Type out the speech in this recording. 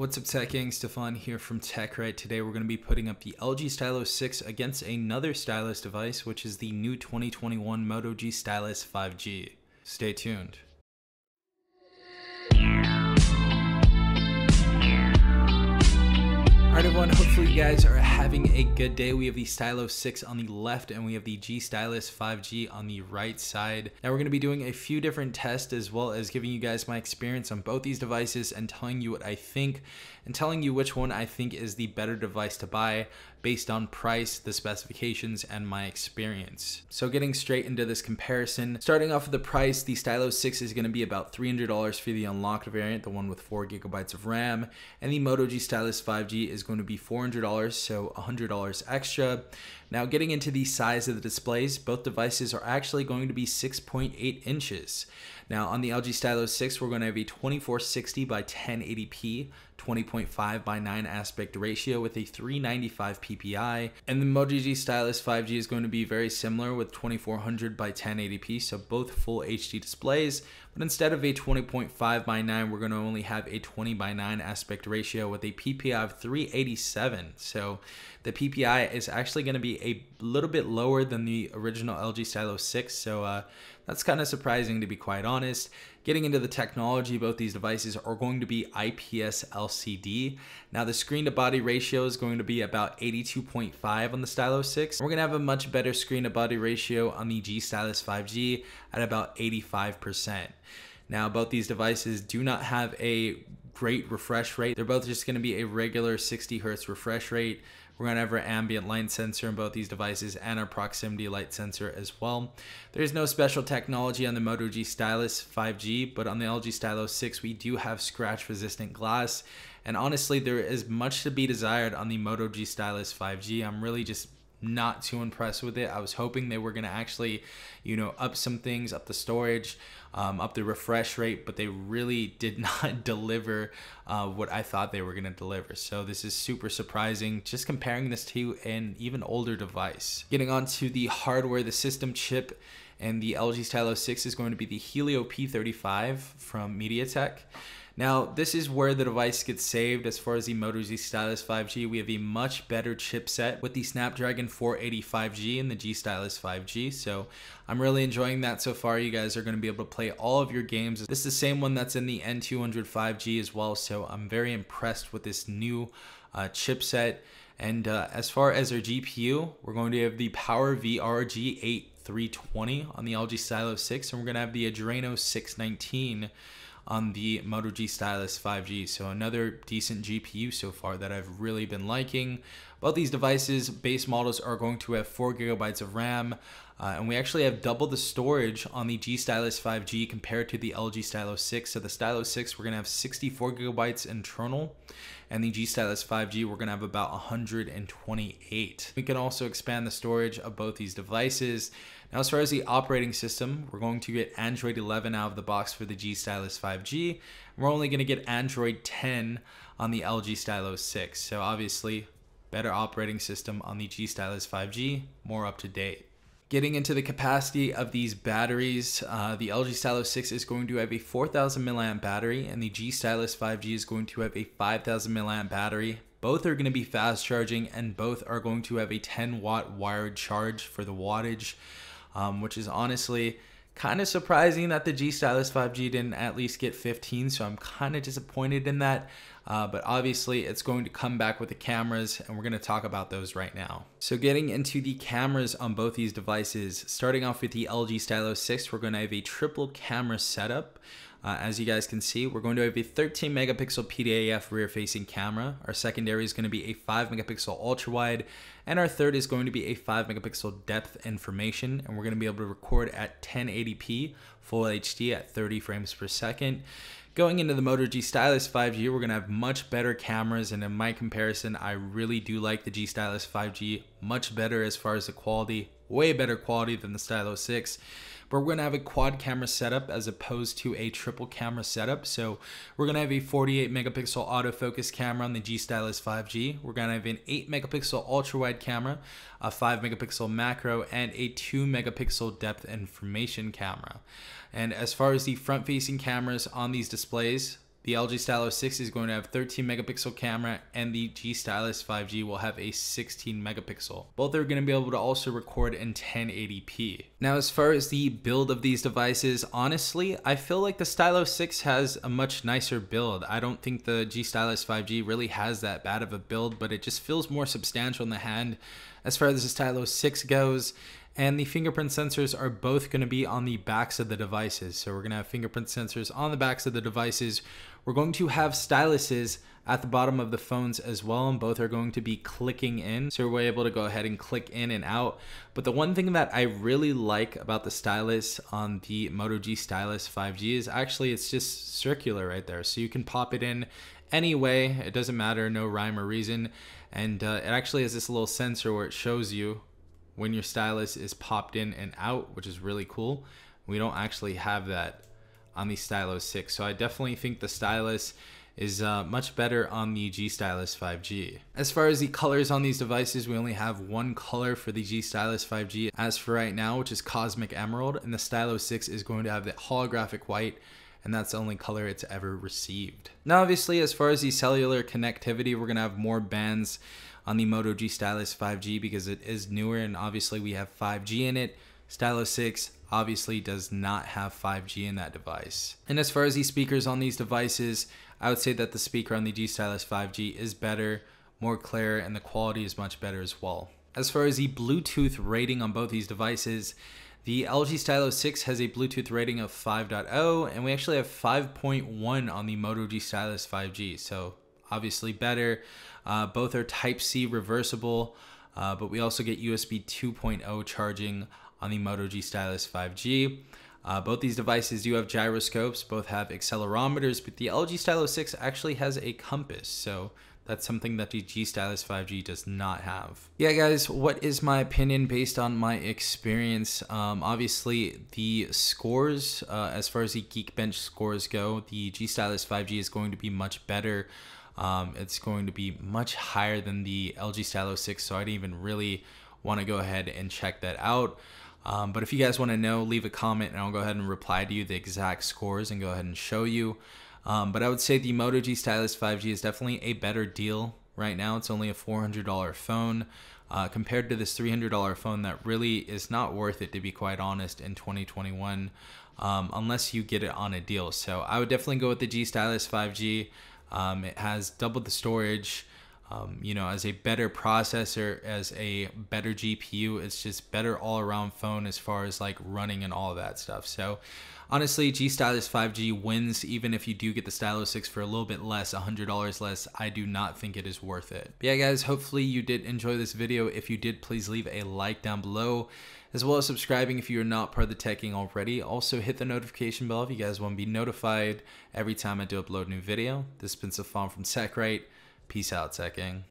What's up, Tech Gang? Stefan here from Tech Right. Today we're going to be putting up the LG Stylus 6 against another stylus device, which is the new 2021 Moto G Stylus 5G. Stay tuned. everyone. Hopefully, you guys are having a good day. We have the Stylo 6 on the left and we have the G Stylus 5G on the right side. Now, we're going to be doing a few different tests as well as giving you guys my experience on both these devices and telling you what I think and telling you which one I think is the better device to buy based on price, the specifications, and my experience. So, getting straight into this comparison, starting off with the price, the Stylo 6 is going to be about $300 for the unlocked variant, the one with 4 gigabytes of RAM, and the Moto G Stylus 5G is going to be $400, so $100 extra. Now getting into the size of the displays, both devices are actually going to be 6.8 inches. Now on the LG Stylo 6, we're going to have a 2460 by 1080p, 20.5 by 9 aspect ratio with a 395 ppi. And the Moji Stylus 5G is going to be very similar with 2400 by 1080p, so both full HD displays. But instead of a 20.5 by 9, we're going to only have a 20 by 9 aspect ratio with a PPI of 387. So the PPI is actually going to be a little bit lower than the original LG Stylo 6. So uh, that's kind of surprising to be quite honest. Getting into the technology, both these devices are going to be IPS LCD. Now the screen to body ratio is going to be about 82.5 on the Stylus 6. We're gonna have a much better screen to body ratio on the G Stylus 5G at about 85%. Now both these devices do not have a great refresh rate. They're both just gonna be a regular 60 Hertz refresh rate we're going to have our ambient light sensor in both these devices and our proximity light sensor as well. There's no special technology on the Moto G Stylus 5G, but on the LG Stylus 6, we do have scratch resistant glass. And honestly, there is much to be desired on the Moto G Stylus 5G. I'm really just not too impressed with it. I was hoping they were going to actually, you know, up some things, up the storage, um, up the refresh rate, but they really did not deliver uh, what I thought they were going to deliver. So this is super surprising just comparing this to an even older device. Getting on to the hardware, the system chip and the LG Stylo 6 is going to be the Helio P35 from MediaTek. Now, this is where the device gets saved as far as the Moto Z Stylus 5G. We have a much better chipset with the Snapdragon 485G and the G Stylus 5G. So I'm really enjoying that so far. You guys are going to be able to play all of your games. This is the same one that's in the N200 5G as well. So I'm very impressed with this new uh, chipset. And uh, as far as our GPU, we're going to have the Power G8 320 on the LG Stylo 6, and we're going to have the Adreno 619 on the Moto G Stylus 5G. So another decent GPU so far that I've really been liking. Both these devices, base models are going to have four gigabytes of RAM. Uh, and we actually have double the storage on the G Stylus 5G compared to the LG Stylus 6. So the Stylus 6, we're gonna have 64 gigabytes internal, and the G Stylus 5G, we're gonna have about 128. We can also expand the storage of both these devices. Now, as far as the operating system, we're going to get Android 11 out of the box for the G Stylus 5G. We're only gonna get Android 10 on the LG Stylus 6. So obviously better operating system on the G Stylus 5G, more up to date. Getting into the capacity of these batteries, uh, the LG Stylus 6 is going to have a 4000 milliamp battery and the G Stylus 5G is going to have a 5000 milliamp battery. Both are going to be fast charging and both are going to have a 10 watt wired charge for the wattage, um, which is honestly Kind of surprising that the G Stylus 5G didn't at least get 15, so I'm kind of disappointed in that. Uh, but obviously it's going to come back with the cameras and we're going to talk about those right now. So getting into the cameras on both these devices, starting off with the LG Stylo 6, we're going to have a triple camera setup. Uh, as you guys can see, we're going to have a 13 megapixel PDAF rear facing camera. Our secondary is going to be a 5 megapixel ultra wide, and our third is going to be a 5 megapixel depth information. And we're going to be able to record at 1080p full HD at 30 frames per second. Going into the Moto G Stylus 5G, we're going to have much better cameras, and in my comparison, I really do like the G Stylus 5G much better as far as the quality, way better quality than the Stylo 6 but we're going to have a quad camera setup as opposed to a triple camera setup. So we're going to have a 48 megapixel autofocus camera on the G Stylus 5G. We're going to have an 8 megapixel ultra wide camera, a 5 megapixel macro, and a 2 megapixel depth information camera. And as far as the front facing cameras on these displays, the LG Stylus 6 is going to have 13 megapixel camera and the G Stylus 5G will have a 16 megapixel. Both are going to be able to also record in 1080p. Now as far as the build of these devices, honestly, I feel like the Stylus 6 has a much nicer build. I don't think the G Stylus 5G really has that bad of a build, but it just feels more substantial in the hand. As far as the Stylus 6 goes, and the fingerprint sensors are both going to be on the backs of the devices. So we're going to have fingerprint sensors on the backs of the devices. We're going to have styluses at the bottom of the phones as well, and both are going to be clicking in. So we're able to go ahead and click in and out. But the one thing that I really like about the stylus on the Moto G Stylus 5G is actually it's just circular right there. So you can pop it in any way, it doesn't matter, no rhyme or reason. And uh, it actually has this little sensor where it shows you when your stylus is popped in and out, which is really cool. We don't actually have that on the Stylo 6. So I definitely think the stylus is uh, much better on the G Stylus 5G. As far as the colors on these devices, we only have one color for the G Stylus 5G as for right now, which is Cosmic Emerald, and the Stylo 6 is going to have the holographic white, and that's the only color it's ever received. Now, obviously, as far as the cellular connectivity, we're gonna have more bands on the Moto G Stylus 5G because it is newer and obviously we have 5G in it. Stylus 6 obviously does not have 5G in that device. And as far as the speakers on these devices, I would say that the speaker on the G Stylus 5G is better, more clear, and the quality is much better as well. As far as the Bluetooth rating on both these devices, the LG Stylus 6 has a Bluetooth rating of 5.0, and we actually have 5.1 on the Moto G Stylus 5G, so obviously better. Uh, both are Type C reversible, uh, but we also get USB 2.0 charging on the Moto G Stylus 5G. Uh, both these devices do have gyroscopes, both have accelerometers, but the LG Stylus 6 actually has a compass, so that's something that the G Stylus 5G does not have. Yeah, guys, what is my opinion based on my experience? Um, obviously, the scores, uh, as far as the Geekbench scores go, the G Stylus 5G is going to be much better. Um, it's going to be much higher than the LG Stylo 6, so I didn't even really want to go ahead and check that out. Um, but if you guys want to know, leave a comment and I'll go ahead and reply to you the exact scores and go ahead and show you. Um, but I would say the Moto G Stylus 5G is definitely a better deal right now. It's only a $400 phone uh, compared to this $300 phone that really is not worth it, to be quite honest, in 2021, um, unless you get it on a deal. So I would definitely go with the G Stylus 5G. Um, it has doubled the storage um, you know, as a better processor, as a better GPU, it's just better all around phone as far as like running and all that stuff. So honestly, G Stylus 5G wins even if you do get the Stylus 6 for a little bit less, $100 less. I do not think it is worth it. But yeah, guys, hopefully you did enjoy this video. If you did, please leave a like down below as well as subscribing if you are not part of the teching already. Also hit the notification bell if you guys want to be notified every time I do upload a new video. This has been Safan from TechRite. Peace out, tech gang.